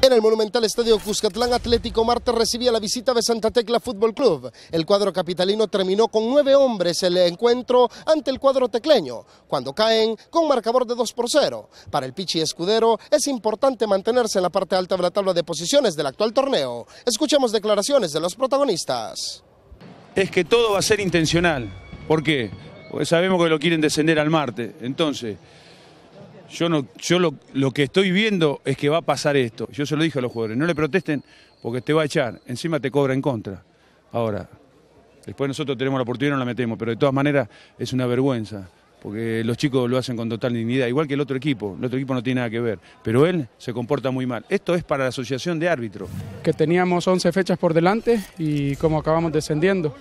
En el monumental estadio Cuscatlán Atlético Marte recibía la visita de Santa Tecla Fútbol Club. El cuadro capitalino terminó con nueve hombres el encuentro ante el cuadro tecleño, cuando caen con marcador de 2 por 0. Para el Pichi Escudero es importante mantenerse en la parte alta de la tabla de posiciones del actual torneo. Escuchemos declaraciones de los protagonistas. Es que todo va a ser intencional. ¿Por qué? Porque sabemos que lo quieren descender al Marte. Entonces... Yo, no, yo lo, que estoy viendo es que va a pasar esto. Yo se lo dije a los jugadores, no le protesten porque te va a echar. Encima te cobra en contra. Ahora, después nosotros tenemos la oportunidad y no la metemos, pero de todas maneras es una vergüenza. Porque los chicos lo hacen con total dignidad, igual que el otro equipo. El otro equipo no tiene nada que ver, pero él se comporta muy mal. Esto es para la asociación de árbitros. Que teníamos 11 fechas por delante y como acabamos descendiendo.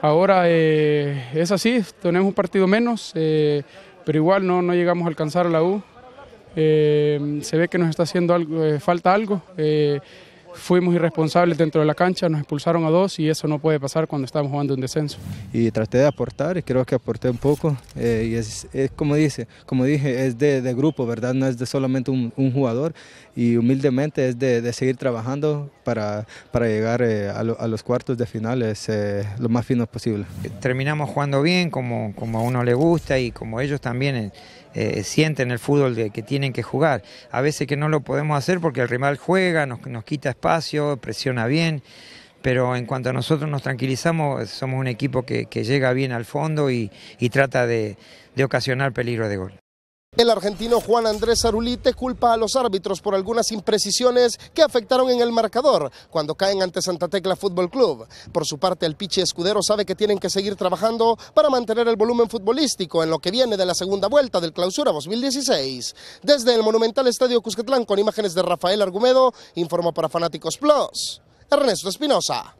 Ahora eh, es así, tenemos un partido menos. Eh, pero igual no, no llegamos a alcanzar a la U. Eh, se ve que nos está haciendo algo, eh, falta algo. Eh, fuimos irresponsables dentro de la cancha, nos expulsaron a dos y eso no puede pasar cuando estamos jugando un descenso. Y traté de aportar y creo que aporté un poco. Eh, y es, como dice, como dije, es de, de, grupo, ¿verdad? No es de solamente un, jugador y humildemente es de, de seguir trabajando para, para llegar eh, a, los cuartos de finales eh, lo más finos posible. Terminamos jugando bien como, como a uno le gusta y como ellos también sienten el fútbol de que tienen que jugar. A veces que no lo podemos hacer porque el rival juega, nos, nos quita espacio, presiona bien, pero en cuanto a nosotros nos tranquilizamos, somos un equipo que, llega bien al fondo y, trata de ocasionar peligro de gol. El argentino Juan Andrés Arulite culpa a los árbitros por algunas imprecisiones que afectaron en el marcador cuando caen ante Santa Tecla Fútbol Club. Por su parte, el piche Escudero sabe que tienen que seguir trabajando para mantener el volumen futbolístico en lo que viene de la segunda vuelta del Clausura 2016. Desde el monumental Estadio Cusquetlán, con imágenes de Rafael Argumedo, informa para Fanáticos Plus, Ernesto Espinosa.